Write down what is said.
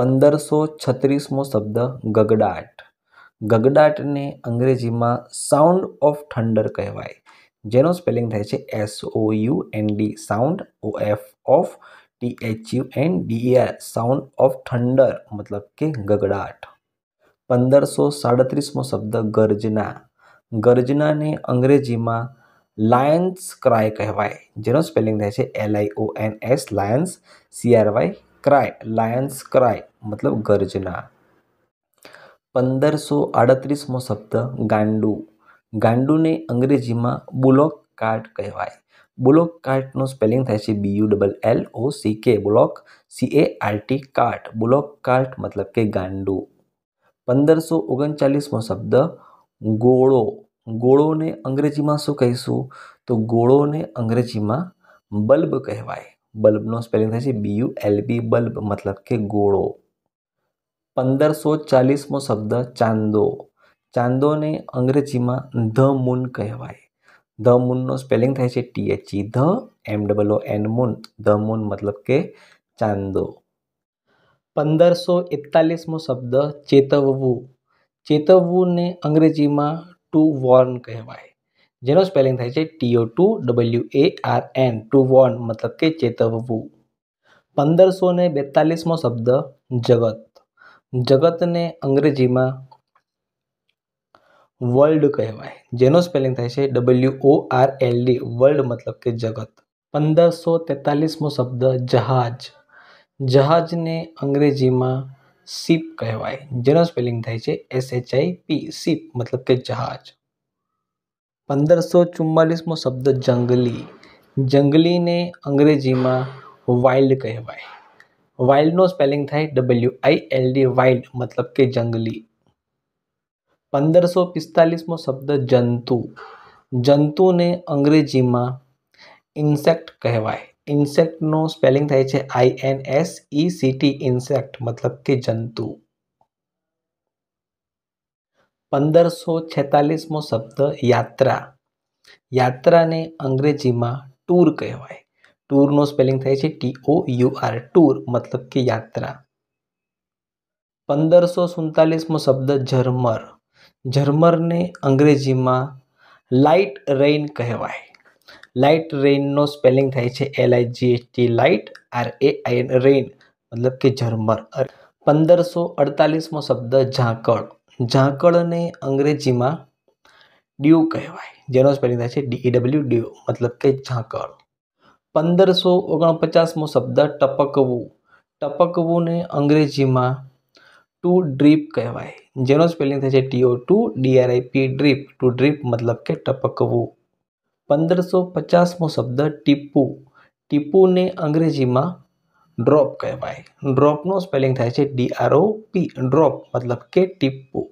પંદરસો છત્રીસમો શબ્દ ગગડાટ ગગડાટને અંગ્રેજીમાં સાઉન્ડ ઓફ થંડર કહેવાય જેનો સ્પેલિંગ થાય છે S O U N D sound O F of T H U N D R sound of thunder મતલબ કે ગગડાટ પંદરસો સાડત્રીસમો શબ્દ ગર્જના ગર્જનાને અંગ્રેજીમાં લાયન્સ ક્રાય કહેવાય જેનો સ્પેલિંગ થાય છે L I O N S lions C R Y cry lions cry મતલબ ગર્જના પંદરસો આડત્રીસમો શબ્દ ગાંડુ ગાંડુને અંગ્રેજીમાં બુલોક કાર્ટ કહેવાય બુલોક કાર્ટનું સ્પેલિંગ થાય છે B U double L O C K bullock C A R T cart bullock cart મતલબ કે ગાંડુ પંદરસો ઓગણચાલીસમો શબ્દ ગોળો ગોળોને અંગ્રેજીમાં શું કહીશું તો ગોળોને અંગ્રેજીમાં બલ્બ કહેવાય બલ્બનો સ્પેલિંગ થાય છે બીયુ એલબી બલ્બ મતલબ કે ગોળો પંદરસો ચાલીસમો શબ્દ ચાંદો ચાંદોને અંગ્રેજીમાં ધ મૂન કહેવાય ધ મૂનનો સ્પેલિંગ થાય છે T H E the M double O N moon the moon મતલબ કે ચાંદો પંદરસો એકતાલીસમો શબ્દ ચેતવવું ચેતવવું ને અંગ્રેજીમાં ટુ વોર્ન કહેવાય જેનો સ્પેલિંગ થાય છે T O to W A R N to warn મતલબ કે ચેતવવું પંદરસો ને બેતાલીસમો શબ્દ જગત જગતને અંગ્રેજીમાં વર્લ્ડ કહેવાય જેનો સ્પેલિંગ થાય છે W O R L D world મતલબ કે જગત પંદરસો તેતાલીસમો શબ્દ જહાજ જહાજને અંગ્રેજીમાં શિપ કહેવાય જેનો સ્પેલિંગ થાય છે S H I P ship મતલબ કે જહાજ પંદરસો ચુમ્માલીસમો શબ્દ જંગલી જંગલીને અંગ્રેજીમાં વાઇલ્ડ કહેવાય વાઇલ્ડનો સ્પેલિંગ થાય W I L D wild મતલબ કે જંગલી પંદરસો પિસ્તાલીસમો શબ્દ જંતુ જંતુને અંગ્રેજીમાં ઇન્સેક્ટ કહેવાય ઇન્સેક્ટનો સ્પેલિંગ થાય છે I N S E C T insect મતલબ કે જંતુ પંદરસો છેતાલીસમો શબ્દ યાત્રા યાત્રાને અંગ્રેજીમાં ટૂર કહેવાય ટૂરનો સ્પેલિંગ થાય છે T O U R tour મતલબ કે યાત્રા પંદરસો સુડતાલીસમો શબ્દ ઝરમર ઝરમરને અંગ્રેજીમાં લાઇટ રેઇન કહેવાય લાઇટ રેઇનનો સ્પેલિંગ થાય છે L I G H T light R A I N rain મતલબ કે ઝરમર પંદરસો અડતાલીસમો શબ્દ ઝાંકળ ઝાંકળને અંગ્રેજીમાં ડ્યુ કહેવાય જેનો સ્પેલિંગ થાય છે ડી ડબલ્યુ ડ્યુ મતલબ કે ઝાંકળ પંદરસો ઓગણપચાસમો શબ્દ ટપકવું ટપકવુંને અંગ્રેજીમાં ટુ ડ્રીપ કહેવાય જેનો સ્પેલિંગ થાય છે T O to D R I P drip to drip મતલબ કે ટપકવું પંદરસો પચાસમો શબ્દ ટીપુ ટીપુને અંગ્રેજીમાં ડ્રોપ કહેવાય ડ્રોપનું સ્પેલિંગ થાય છે D R O P drop મતલબ કે ટીપવું